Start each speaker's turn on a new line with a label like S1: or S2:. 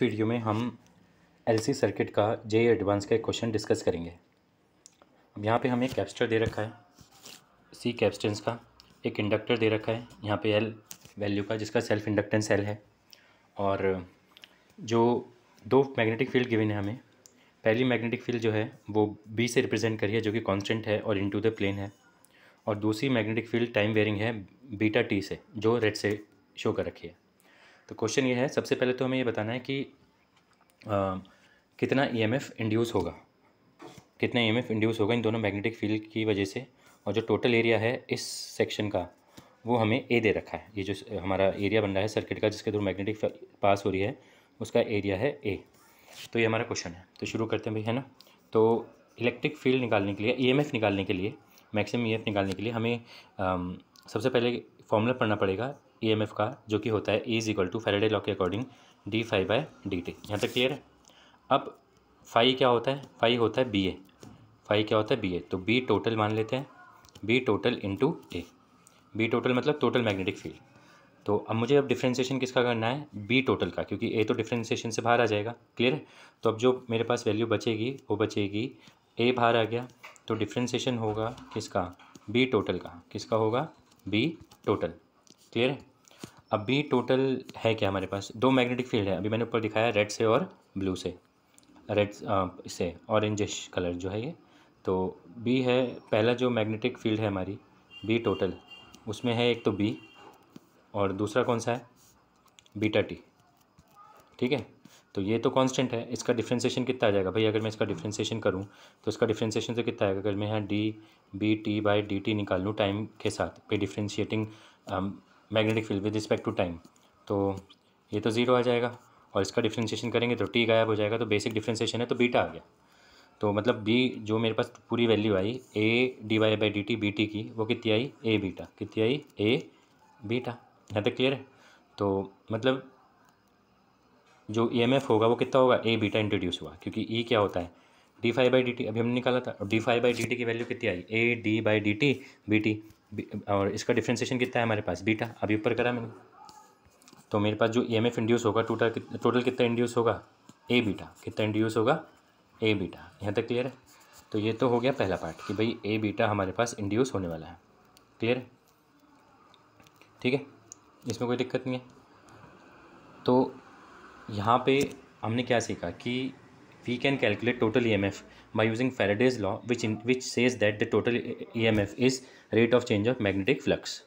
S1: video में हम LC circuit का जे एडवांस का एक क्वेश्चन डिस्कस करेंगे अब यहाँ पे हमें कैप्स्टर दे रखा है सी कैप्सटेंस का एक इंडक्टर दे रखा है यहाँ पे एल वैल्यू का जिसका सेल्फ इंडक्टेंस एल है और जो दो मैग्नेटिक फील्ड गिवन है हमें पहली मैग्नेटिक फील्ड जो है वो बी से रिप्रेजेंट करी है जो कि कॉन्स्टेंट है और इन द प्लेन है और दूसरी मैग्नेटिक फील्ड टाइम वेयरिंग है बीटा टी से जो रेड से शो कर रखी है तो क्वेश्चन ये है सबसे पहले तो हमें ये बताना है कि आ, कितना ई एम एफ इंड्यूस होगा कितना ई एम एफ इंड्यूस होगा इन दोनों मैग्नेटिक फील्ड की वजह से और जो टोटल एरिया है इस सेक्शन का वो हमें ए दे रखा है ये जो हमारा एरिया बन रहा है सर्किट का जिसके थ्रू मैग्नेटिक पास हो रही है उसका एरिया है ए तो ये हमारा क्वेश्चन है तो शुरू करते हैं भाई है ना तो इलेक्ट्रिक फील्ड निकालने के लिए ई e निकालने के लिए मैक्सिमम ई e निकालने के लिए हमें आ, सबसे पहले फॉर्मूला पढ़ना पड़ेगा ई एम एफ का जो कि होता है E is equal to Faraday law के according D phi by D T यहाँ तक क्लियर है अब फाइव क्या होता है फाइव होता है बी ए फाइव क्या होता है बी ए तो बी टोटल मान लेते हैं B total into A B total मतलब टोटल मैग्नेटिक फील्ड तो अब मुझे अब डिफ्रेंसिएशन किसका करना है बी टोटल का क्योंकि ए तो डिफ्रेंसिएशन से बाहर आ जाएगा क्लियर है तो अब जो मेरे पास वैल्यू बचेगी वो बचेगी ए बाहर आ गया तो डिफ्रेंसिएशन होगा किसका बी टोटल का किसका होगा बी टोटल क्लियर है अभी टोटल है क्या हमारे पास दो मैग्नेटिक फील्ड है अभी मैंने ऊपर दिखाया रेड से और ब्लू से रेड से ऑरेंजिश कलर जो है ये तो बी है पहला जो मैग्नेटिक फील्ड है हमारी बी टोटल उसमें है एक तो बी और दूसरा कौन सा है बीटा टी ठीक है तो ये तो कांस्टेंट है इसका डिफ्रेंसीशन कितना आ जाएगा भाई अगर मैं इसका डिफ्रेंसिएशन करूँ तो इसका डिफ्रेंसीशन तो कितना आएगा अगर मैं यहाँ D B T by D T निकाल लूँ टाइम के साथ पे differentiating magnetic field with respect to time तो ये तो ज़ीरो आ जाएगा और इसका डिफ्रेंसीशन करेंगे तो टी गायब हो जाएगा तो बेसिक डिफ्रेंसीशन है तो बीटा आ गया तो मतलब बी जो मेरे पास पूरी वैल्यू आई A D Y by D T B T की वो कितनी आई ए बीटा कितनी आई ए बीटा यहाँ तक क्लियर है तो मतलब जो ई e होगा वो कितना होगा ए बीटा इंट्रोड्यूस हुआ क्योंकि ई e क्या होता है D phi by D T अभी हमने निकाला था और D phi by D T की वैल्यू कितनी आई A D by D T B T और इसका डिफ्रेंसिएशन कितना है हमारे पास बीटा अभी ऊपर करा मैंने तो मेरे पास जो ई एम एफ इंड्यूस होगा टोटल टोटल कितना इंड्यूस होगा ए बीटा कितना इंड्यूस होगा ए बीटा यहाँ तक क्लियर है तो ये तो हो गया पहला पार्ट कि भाई ए बीटा हमारे पास इंड्यूस होने वाला है क्लियर है ठीक है इसमें कोई दिक्कत नहीं है तो यहाँ पे हमने क्या सीखा कि we can calculate total E M F by using Faraday's law which in which says that the total E M F is rate of change of magnetic flux